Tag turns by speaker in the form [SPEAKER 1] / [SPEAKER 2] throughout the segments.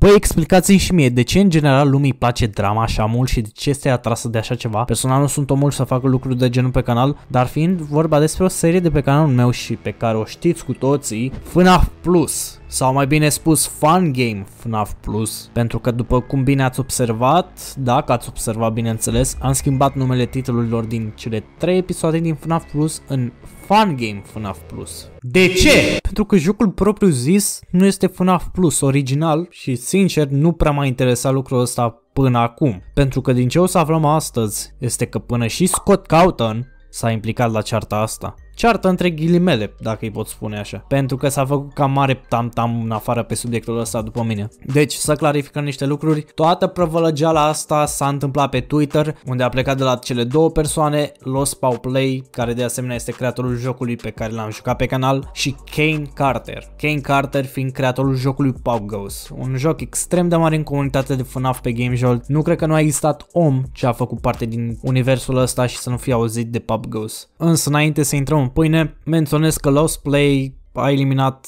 [SPEAKER 1] Păi explicați-mi și mie de ce în general lumii place drama așa mult și de ce este atrasă de așa ceva. Personal nu sunt omul să facă lucruri de genul pe canal, dar fiind vorba despre o serie de pe canalul meu și pe care o știți cu toții, FNAF Plus sau mai bine spus fun game FNAF Plus, pentru că după cum bine ați observat, dacă ați observat bineînțeles, am schimbat numele titlurilor din cele 3 episoade din FNAF Plus în fun game FNAF Plus. De ce? Pentru că jocul propriu zis nu este FNAF Plus original și sincer nu prea m-a interesat lucrul ăsta până acum. Pentru că din ce o să aflăm astăzi este că până și Scott Cawthon s-a implicat la cearta asta ceartă între ghilimele, dacă îi pot spune așa, pentru că s-a făcut cam mare tam-tam în afară pe subiectul ăsta după mine. Deci, să clarificăm niște lucruri, toată prăvălăgeala asta s-a întâmplat pe Twitter, unde a plecat de la cele două persoane, Lost Pau Play, care de asemenea este creatorul jocului pe care l-am jucat pe canal, și Kane Carter. Kane Carter fiind creatorul jocului Pau Ghost, un joc extrem de mare în comunitate de FNAF pe GameJolt. Nu cred că nu a existat om ce a făcut parte din universul ăsta și să nu fie auzit de Pub Ghost. Însă înainte să intrăm în pâine, menționez că Lost Play a eliminat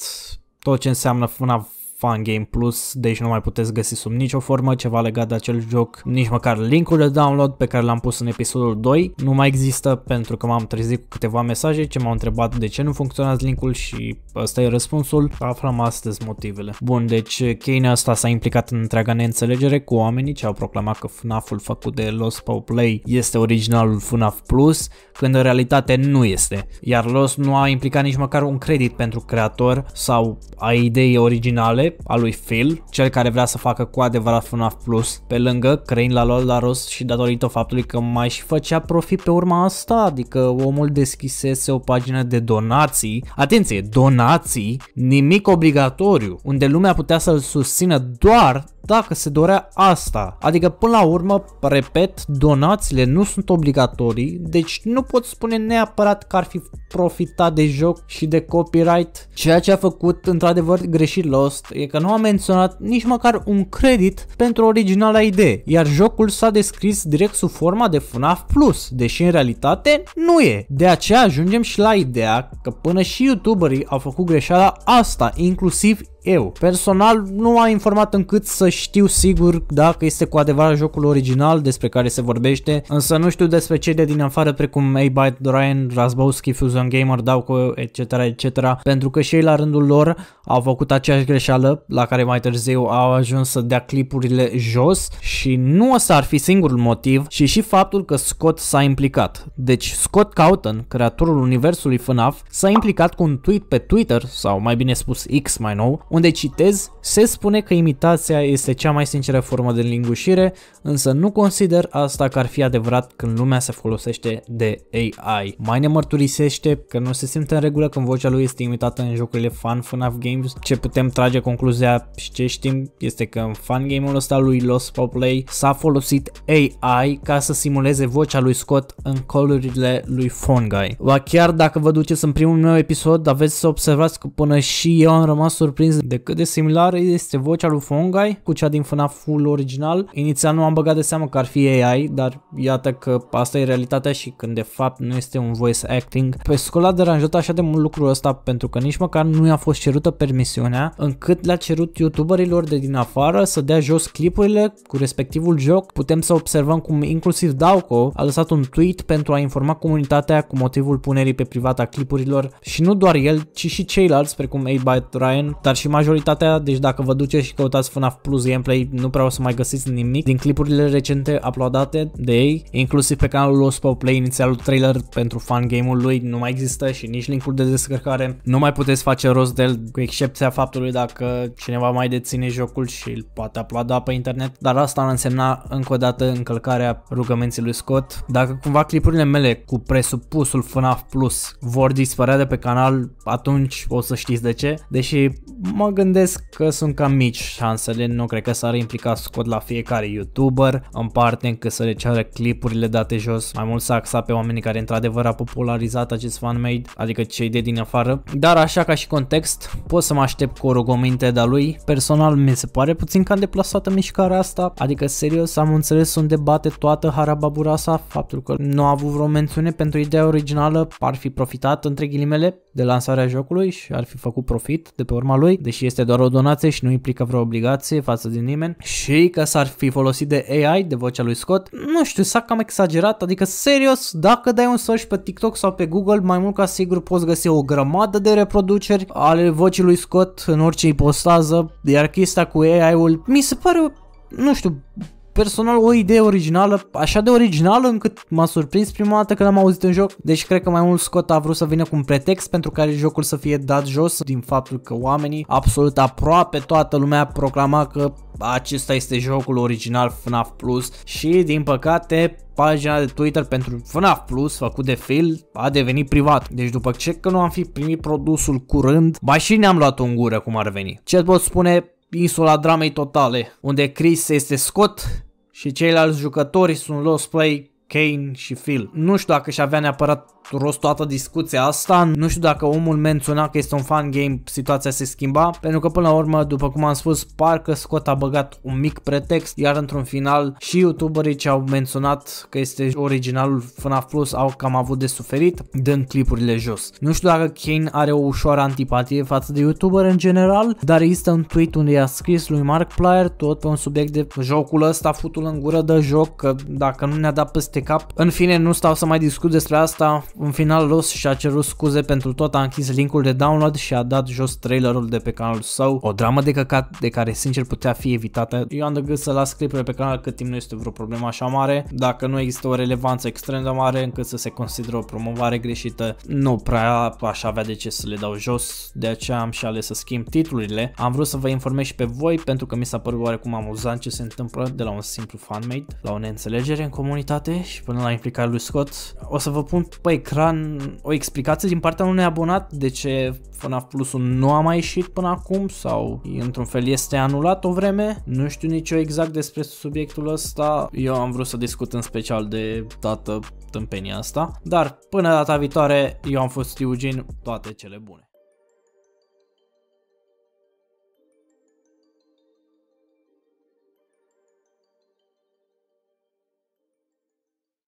[SPEAKER 1] tot ce înseamnă FNAF Game Plus, deci nu mai puteți găsi sub nicio formă ceva legat de acel joc, nici măcar linkul de download pe care l-am pus în episodul 2 nu mai există pentru că m-am trezit cu câteva mesaje ce m-au întrebat de ce nu funcționează linkul și ăsta e răspunsul, aflăm astăzi motivele. Bun, deci Kane asta s-a implicat în întreaga neînțelegere cu oamenii ce au proclamat că FNAF-ul făcut de Lost Power Play este originalul FNAF Plus, când în realitate nu este, iar Lost nu a implicat nici măcar un credit pentru creator sau a idei originale, Mare, a lui Phil, cel care vrea să facă cu adevărat FNAF Plus. Pe lângă, Crane la lol la rost și datorită faptului că mai și făcea profit pe urma asta, adică omul deschisese o pagină de donații, atenție, donații, nimic obligatoriu, unde lumea putea să-l susțină doar dacă se dorea asta. Adică până la urmă, repet, donațiile nu sunt obligatorii, deci nu pot spune neapărat că ar fi profitat de joc și de copyright. Ceea ce a făcut într-adevăr greșit Lost e că nu a menționat nici măcar un credit pentru originala idee, iar jocul s-a descris direct sub forma de FNAF Plus, deși în realitate nu e. De aceea ajungem și la ideea că până și youtuberii au făcut greșeala asta, inclusiv eu. Personal nu am informat încât să știu sigur dacă este cu adevărat jocul original despre care se vorbește, însă nu știu despre cei de din afară precum A-Byte, Ryan, Razbowski, Fusion Gamer, Dauco, etc., etc., pentru că și ei la rândul lor au făcut aceeași greșeală la care mai târziu au ajuns să dea clipurile jos și nu să ar fi singurul motiv și și faptul că Scott s-a implicat. Deci Scott Cawthon, creatorul universului FNAF, s-a implicat cu un tweet pe Twitter, sau mai bine spus X mai nou, unde citez, se spune că imitația este cea mai sinceră formă de lingușire, însă nu consider asta că ar fi adevărat când lumea se folosește de AI. Mai ne mărturisește că nu se simte în regulă când vocea lui este imitată în jocurile fan FNAF Games. Ce putem trage concluzia și ce știm este că în fan game-ul ăsta lui Lost Poplay s-a folosit AI ca să simuleze vocea lui Scott în colurile lui Guy. Ba chiar dacă vă duceți în primul meu episod, aveți să observați că până și eu am rămas surprins de cât de similar este vocea lui Fongai cu cea din FNAF-ul original. Inițial nu am băgat de seamă că ar fi AI, dar iată că asta e realitatea și când de fapt nu este un voice acting. Pe scola a deranjat așa de mult lucrul ăsta pentru că nici măcar nu i-a fost cerută permisiunea încât le-a cerut youtuberilor de din afară să dea jos clipurile cu respectivul joc. Putem să observăm cum inclusiv Dauco a lăsat un tweet pentru a informa comunitatea cu motivul punerii pe privata a clipurilor și nu doar el, ci și ceilalți precum 8 Ryan, dar și majoritatea, deci dacă vă duceți și căutați FNAF Plus gameplay, nu prea o să mai găsiți nimic din clipurile recente uploadate de ei, inclusiv pe canalul Lost Pop Play, inițialul trailer pentru fan game-ul lui nu mai există și nici linkul de descărcare. Nu mai puteți face rost de el, cu excepția faptului dacă cineva mai deține jocul și îl poate uploada pe internet, dar asta ar însemna încă o dată încălcarea rugămenții lui Scott. Dacă cumva clipurile mele cu presupusul FNAF Plus vor dispărea de pe canal, atunci o să știți de ce, deși mă gândesc că sunt cam mici șansele, nu cred că s-ar implica scot la fiecare YouTuber în parte încât să le ceară clipurile date jos, mai mult să axa pe oamenii care într-adevăr a popularizat acest fanmade, adică cei de din afară, dar așa ca și context, pot să mă aștept cu o rugăminte de-a lui, personal mi se pare puțin cam deplasată mișcarea asta, adică serios am înțeles unde bate toată harababura sa, faptul că nu a avut vreo mențiune pentru ideea originală, ar fi profitat între ghilimele de lansarea jocului și ar fi făcut profit de pe urma lui, de deși este doar o donație și nu implică vreo obligație față de nimeni, și că s-ar fi folosit de AI, de vocea lui Scott, nu știu, s-a cam exagerat, adică serios, dacă dai un search pe TikTok sau pe Google, mai mult ca sigur poți găsi o grămadă de reproduceri ale vocii lui Scott în orice ipostază, iar chestia cu AI-ul mi se pare, nu știu, personal o idee originală, așa de originală încât m-a surprins prima dată când am auzit în joc, deci cred că mai mult Scott a vrut să vină cu un pretext pentru care jocul să fie dat jos din faptul că oamenii, absolut aproape toată lumea proclama că acesta este jocul original FNAF Plus și din păcate pagina de Twitter pentru FNAF Plus făcut de Phil a devenit privat. Deci după ce că nu am fi primit produsul curând, mai și ne-am luat o în gură cum ar veni. Ce pot spune insula dramei totale, unde Chris este Scott și ceilalți jucători sunt Lost Play, Kane și Phil. Nu știu dacă și avea neapărat rost toată discuția asta. Nu știu dacă omul menționa că este un fan game, situația se schimba, pentru că până la urmă, după cum am spus, parcă Scott a băgat un mic pretext, iar într-un final și youtuberii ce au menționat că este originalul FNAF Plus au cam avut de suferit, dând clipurile jos. Nu știu dacă Kane are o ușoară antipatie față de youtuber în general, dar există un tweet unde i-a scris lui Mark Player tot pe un subiect de jocul ăsta, futul în gură de joc, că dacă nu ne-a dat peste cap. În fine, nu stau să mai discut despre asta, în final Ross și-a cerut scuze pentru tot, a închis linkul de download și a dat jos trailerul de pe canalul său. O dramă de căcat de care sincer putea fi evitată. Eu am de gând să las clipurile pe canal cât timp nu este vreo problemă așa mare. Dacă nu există o relevanță extrem de mare încât să se consideră o promovare greșită, nu prea aș avea de ce să le dau jos. De aceea am și ales să schimb titlurile. Am vrut să vă informez și pe voi pentru că mi s-a părut oarecum amuzant ce se întâmplă de la un simplu fanmade la o neînțelegere în comunitate și până la implicarea lui Scott. O să vă pun, pe. Păi, ecran o explicație din partea unui abonat de ce FNAF plus nu a mai ieșit până acum sau într-un fel este anulat o vreme. Nu știu nici eu exact despre subiectul ăsta. Eu am vrut să discut în special de toată tâmpenia asta. Dar până data viitoare, eu am fost Eugen, toate cele bune.